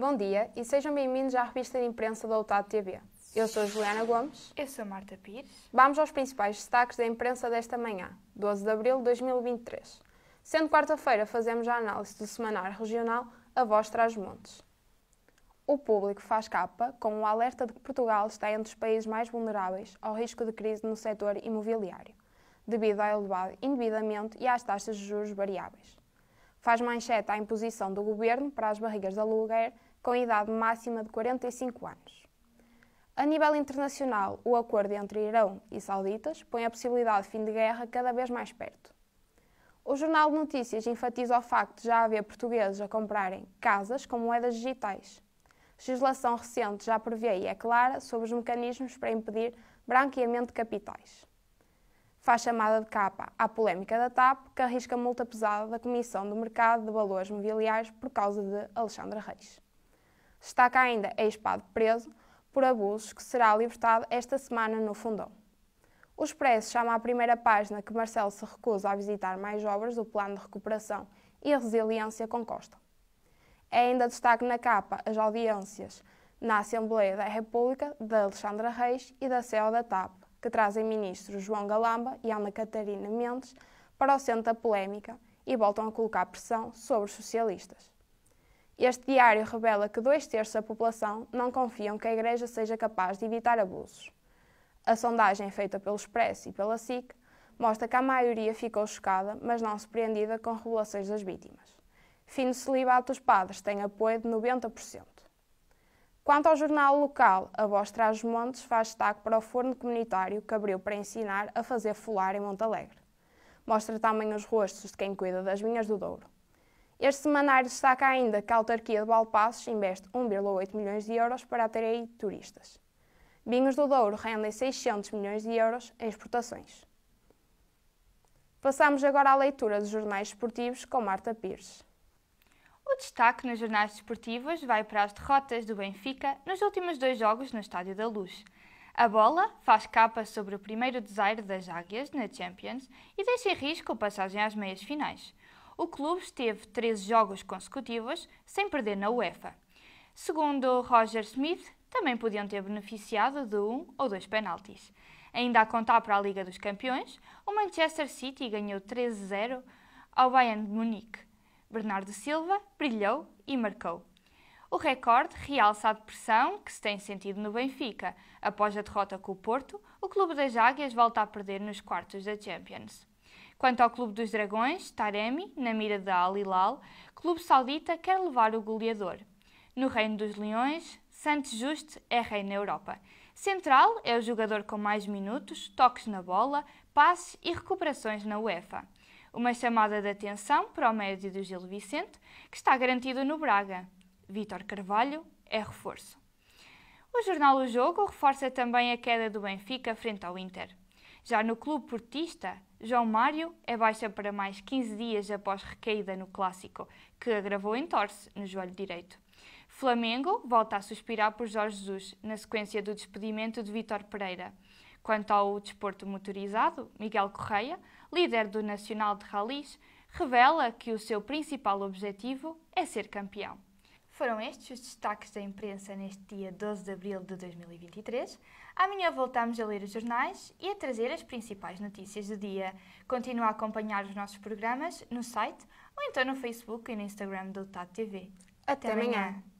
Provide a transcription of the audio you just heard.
Bom dia e sejam bem-vindos à revista de imprensa da UTAD TV. Eu sou Juliana Gomes. Eu sou Marta Pires. Vamos aos principais destaques da imprensa desta manhã, 12 de abril de 2023. Sendo quarta-feira, fazemos a análise do semanário regional A Voz Traz Montes. O público faz capa com o alerta de que Portugal está entre os países mais vulneráveis ao risco de crise no setor imobiliário, devido ao elevado endividamento e às taxas de juros variáveis. Faz manchete à imposição do governo para as barrigas de aluguer com idade máxima de 45 anos. A nível internacional, o acordo entre Irão e sauditas põe a possibilidade de fim de guerra cada vez mais perto. O Jornal de Notícias enfatiza o facto de já haver portugueses a comprarem casas com moedas digitais. A legislação recente já prevê e é clara sobre os mecanismos para impedir branqueamento de capitais faz chamada de capa à polémica da TAP, que arrisca multa pesada da Comissão do Mercado de Valores Mobiliários por causa de Alexandre Reis. Destaca ainda a espada preso por abusos que será libertado esta semana no Fundão. O Expresso chama à primeira página que Marcelo se recusa a visitar mais obras do Plano de Recuperação e Resiliência com Costa. É ainda destaque na capa as audiências na Assembleia da República de Alexandra Reis e da CEO da TAP, que trazem ministros João Galamba e Ana Catarina Mendes para o centro da polémica e voltam a colocar pressão sobre os socialistas. Este diário revela que dois terços da população não confiam que a Igreja seja capaz de evitar abusos. A sondagem feita pelo Expresso e pela SIC mostra que a maioria ficou chocada, mas não surpreendida com revelações das vítimas. Fim do celibato os padres têm apoio de 90%. Quanto ao jornal local, a Voz Traz Montes faz destaque para o forno comunitário que abriu para ensinar a fazer folar em Montalegre. Mostra também os rostos de quem cuida das vinhas do Douro. Este semanário destaca ainda que a autarquia de Balpassos investe 1,8 milhões de euros para atrair turistas. Vinhos do Douro rendem 600 milhões de euros em exportações. Passamos agora à leitura dos jornais esportivos com Marta Pires destaque nos jornais desportivos vai para as derrotas do Benfica nos últimos dois jogos no Estádio da Luz. A bola faz capa sobre o primeiro desaire das Águias na Champions e deixa em risco a passagem às meias finais. O clube esteve 13 jogos consecutivos sem perder na UEFA. Segundo Roger Smith, também podiam ter beneficiado de um ou dois penaltis. Ainda a contar para a Liga dos Campeões, o Manchester City ganhou 13-0 ao Bayern de Munique. Bernardo Silva brilhou e marcou. O recorde realça a depressão que se tem sentido no Benfica. Após a derrota com o Porto, o clube das Águias volta a perder nos quartos da Champions. Quanto ao clube dos Dragões, Taremi, na mira da Al Hilal, clube saudita quer levar o goleador. No reino dos Leões, Santos Juste é rei na Europa. Central é o jogador com mais minutos, toques na bola, passes e recuperações na UEFA. Uma chamada de atenção para o médio do Gil Vicente, que está garantido no Braga. Vítor Carvalho é reforço. O jornal O Jogo reforça também a queda do Benfica frente ao Inter. Já no clube portista, João Mário é baixa para mais 15 dias após recaída no clássico, que agravou em torce no joelho direito. Flamengo volta a suspirar por Jorge Jesus na sequência do despedimento de Vitor Pereira. Quanto ao desporto motorizado, Miguel Correia líder do Nacional de Ralis, revela que o seu principal objetivo é ser campeão. Foram estes os destaques da imprensa neste dia 12 de abril de 2023. Amanhã voltamos a ler os jornais e a trazer as principais notícias do dia. Continua a acompanhar os nossos programas no site ou então no Facebook e no Instagram do TAT TV. Até, Até amanhã. amanhã.